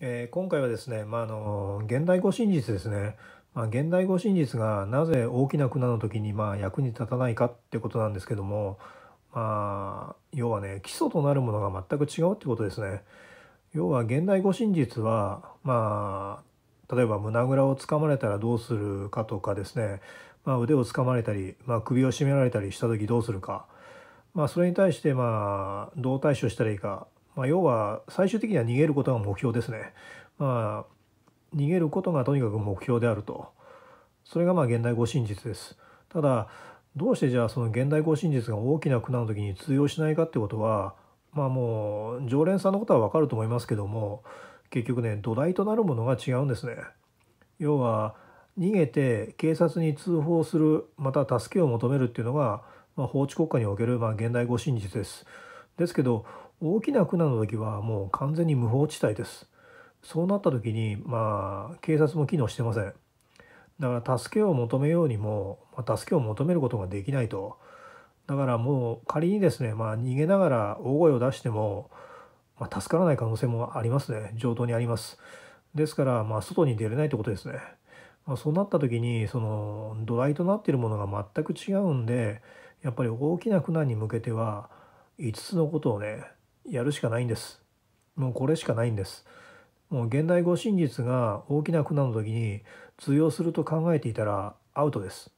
えー、今回はですね、まあ、あの現代語真実ですね、まあ、現代語真実がなぜ大きな国の時にまあ役に立たないかってことなんですけども、まあ、要はね基礎となるものが全く違うってことですね。要は現代語真実は、まあ、例えば胸ぐらをつかまれたらどうするかとかですね、まあ、腕をつかまれたり、まあ、首を絞められたりした時どうするか、まあ、それに対してまあどう対処したらいいかまあ、要は最終的には逃げることが目標ですね。まあ、逃げることがとにかく目標であると。それがまあ現代語真実です。ただどうしてじゃあその現代語真実が大きな苦難の時に通用しないかってことはまあもう常連さんのことはわかると思いますけども結局ね土台となるものが違うんですね。要は逃げて警察に通報するまた助けを求めるっていうのが、まあ、法治国家におけるまあ現代語真実です。ですけど大きな苦難の時はもう完全に無法地帯ですそうなった時にまあ警察も機能してませんだから助けを求めようにも、まあ、助けを求めることができないとだからもう仮にですね、まあ、逃げながら大声を出しても、まあ、助からない可能性もありますね上等にありますですから、まあ、外に出れないってことですね、まあ、そうなった時にその土台となっているものが全く違うんでやっぱり大きな苦難に向けては5つのことをねやるしかないんですもうこれしかないんですもう現代語真実が大きな苦難の時に通用すると考えていたらアウトです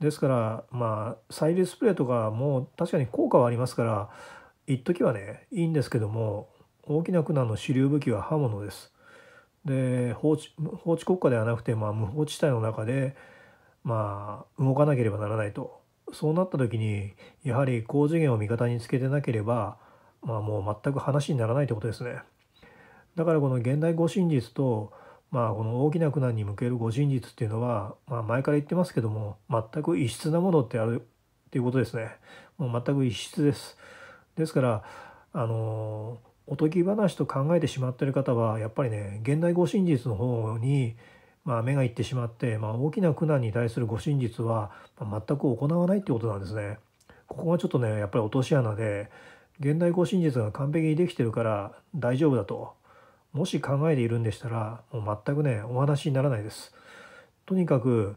ですからまあサイィスプレーとかもう確かに効果はありますから一時はねいいんですけども大きな苦難の主流武器は刃物ですで法治法治国家ではなくて、まあ、無法地帯の中で、まあ、動かなければならないとそうなった時にやはり高次元を味方につけてなければまあ、もう全く話にならないってことですね。だからこの現代護身術と、まあ、この大きな苦難に向ける護身術っていうのは、まあ、前から言ってますけども全く異質なものってあるっていうことですね。もう全く異質です。ですからあのおとぎ話と考えてしまっている方はやっぱりね現代護身術の方に、まあ、目がいってしまって、まあ、大きな苦難に対する護身術は、まあ、全く行わないってことなんですね。ここがちょっとねやっぱり落とし穴で現代護身術が完璧にできてるから大丈夫だともし考えているんでしたらもう全くねお話にならないです。とにかく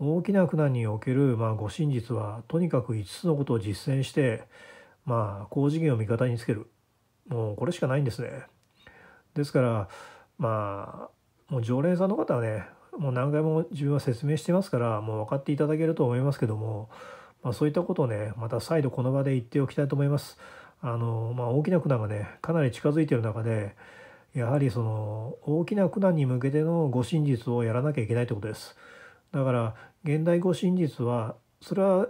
大きな苦難における、まあ、護身術はとにかく5つのことを実践してまあ高次元を味方につけるもうこれしかないんですね。ですからまあもう常連さんの方はねもう何回も自分は説明してますからもう分かっていただけると思いますけども、まあ、そういったことをねまた再度この場で言っておきたいと思います。あの、まあ、大きな苦難がねかなり近づいてる中でやはりその大きな苦難に向けての護身術をやらなきゃいけないいうことです。だから現代護身術はそれは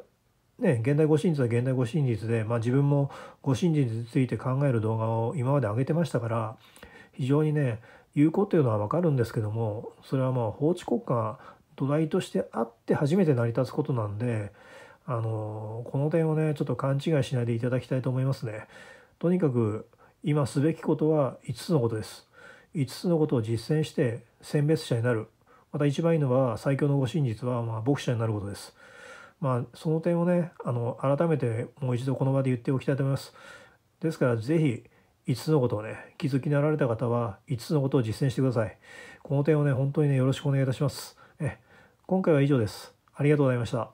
ね、現代護身術は現代護身術で、まあ、自分も護身術について考える動画を今まで上げてましたから非常にね有効というのは分かるんですけどもそれはまあ法治国家が土台としてあって初めて成り立つことなんであのこの点をねちょっと勘違いしないでいただきたいと思いますね。とにかく今すべきことは5つのことです。5つのことを実践して選別者になる。また一番いいのは最強のご真実はま牧者になることです。まあその点をねあの改めてもう一度この場で言っておきたいと思います。ですから是非5つのことをね気づきになられた方は5つのことを実践してください。この点をね本当にねよろしくお願いいたします。え今回は以上です。ありがとうございました。